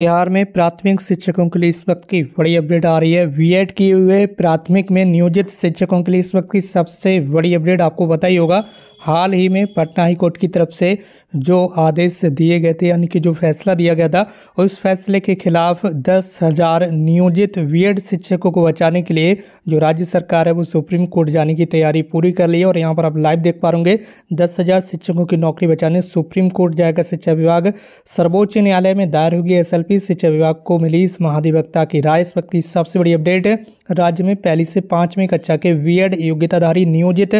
बिहार में प्राथमिक शिक्षकों के लिए इस वक्त की बड़ी अपडेट आ रही है बीएड किए हुए प्राथमिक में नियोजित शिक्षकों के लिए इस वक्त की सबसे बड़ी अपडेट आपको बताई होगा हाल ही में पटना हाई कोर्ट की तरफ से जो आदेश दिए गए थे यानी कि जो फैसला दिया गया था उस फैसले के खिलाफ दस हज़ार नियोजित एड शिक्षकों को बचाने के लिए जो राज्य सरकार है वो सुप्रीम कोर्ट जाने की तैयारी पूरी कर ली है और यहाँ पर आप लाइव देख पा रहे दस हज़ार शिक्षकों की नौकरी बचाने सुप्रीम कोर्ट जाएगा शिक्षा विभाग सर्वोच्च न्यायालय में दायर होगी एस शिक्षा विभाग को मिली इस महाधिवक्ता की राय इस वक्त की सबसे बड़ी अपडेट राज्य में पहली से पाँचवीं कक्षा के वी योग्यताधारी नियोजित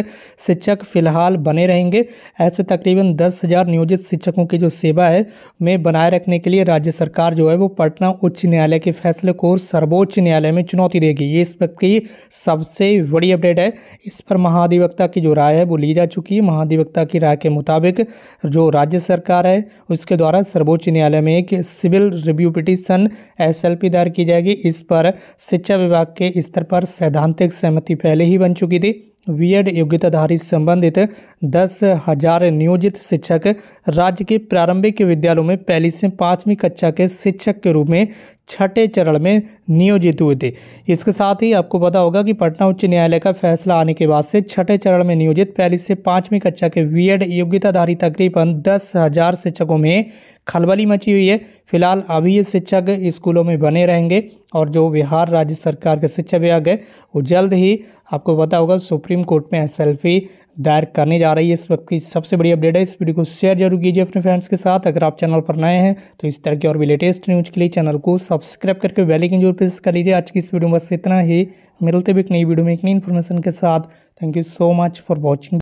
शिक्षक फिलहाल बने रहेंगे ऐसे तकरीबन दस हज़ार नियोजित शिक्षकों की जो सेवा है में बनाए रखने के लिए राज्य सरकार जो है वो पटना उच्च न्यायालय के फैसले को सर्वोच्च न्यायालय में चुनौती देगी ये इस वक्त की सबसे बड़ी अपडेट है इस पर महाधिवक्ता की जो राय है वो ली जा चुकी है महाधिवक्ता की राय के मुताबिक जो राज्य सरकार है उसके द्वारा सर्वोच्च न्यायालय में एक सिविल रिव्यू पिटिशन एस दायर की जाएगी इस पर शिक्षा विभाग के स्तर पर सैद्धांतिक सहमति पहले ही बन चुकी थी एड योग्यताधारी संबंधित दस हजार नियोजित शिक्षक राज्य के प्रारंभिक विद्यालयों में पहली से पांचवी कक्षा के शिक्षक के रूप में छठे चरण में नियोजित हुए थे इसके साथ ही आपको पता होगा कि पटना उच्च न्यायालय का फैसला आने के बाद से छठे चरण में नियोजित पहली से पाँचवीं कक्षा के बी एड योग्यताधारी तकरीबन दस हज़ार शिक्षकों में खलबली मची हुई है फिलहाल अभी ये शिक्षक स्कूलों में बने रहेंगे और जो बिहार राज्य सरकार के शिक्षा विभाग है वो जल्द ही आपको पता होगा सुप्रीम कोर्ट में एस दायर करने जा रही है इस वक्त की सबसे बड़ी अपडेट है इस वीडियो को शेयर जरूर कीजिए अपने फ्रेंड्स के साथ अगर आप चैनल पर नए हैं तो इस तरह की और भी लेटेस्ट न्यूज़ के लिए चैनल को सब्सक्राइब करके बेलाइकन जरूर प्रेस कर लीजिए आज की इस वीडियो में बस इतना ही मिलते भी एक नई वीडियो में एक नई इन्फॉर्मेशन के साथ thank you so much for watching